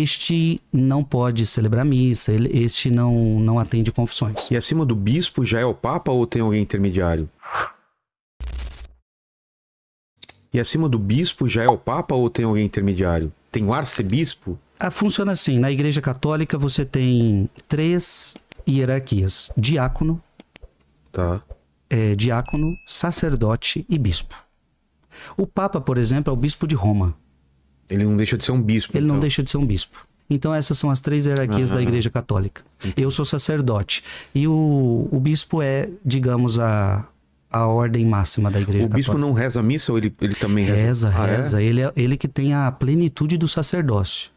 este não pode celebrar missa, ele, este não, não atende confissões. E acima do bispo já é o Papa ou tem alguém intermediário? E acima do bispo já é o Papa ou tem alguém intermediário? Tem o arcebispo? Ah, funciona assim: na Igreja Católica você tem três hierarquias: diácono, tá. É, diácono, sacerdote e bispo. O Papa, por exemplo, é o bispo de Roma. Ele não deixa de ser um bispo. Ele então. não deixa de ser um bispo. Então, essas são as três hierarquias uhum. da ah. Igreja Católica. Eu sou sacerdote. E o, o bispo é, digamos, a, a ordem máxima da igreja. O bispo católica. não reza a missa ou ele, ele também reza? Reza, ah, é? reza. É? Ele, é, ele que tem a plenitude do sacerdócio.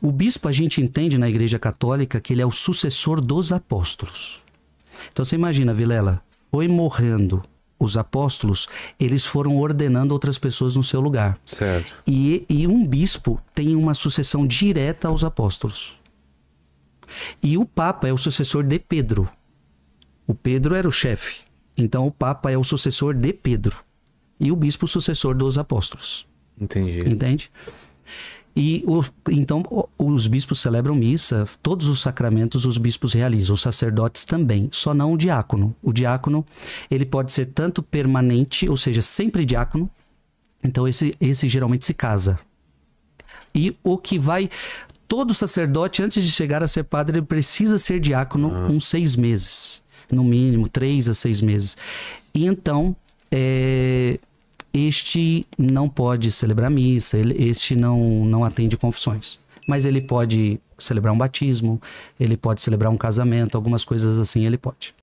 O bispo a gente entende na igreja católica que ele é o sucessor dos apóstolos. Então você imagina, Vilela, foi morrendo os apóstolos, eles foram ordenando outras pessoas no seu lugar. Certo. E, e um bispo tem uma sucessão direta aos apóstolos. E o Papa é o sucessor de Pedro. O Pedro era o chefe. Então o Papa é o sucessor de Pedro. E o bispo, o sucessor dos apóstolos. Entendi. Entende? E o, então os bispos celebram missa, todos os sacramentos os bispos realizam, os sacerdotes também, só não o diácono. O diácono, ele pode ser tanto permanente, ou seja, sempre diácono, então esse, esse geralmente se casa. E o que vai. Todo sacerdote, antes de chegar a ser padre, ele precisa ser diácono ah. uns seis meses, no mínimo, três a seis meses. E então, é, este não pode celebrar missa, ele, este não, não atende confissões. Mas ele pode celebrar um batismo, ele pode celebrar um casamento, algumas coisas assim ele pode.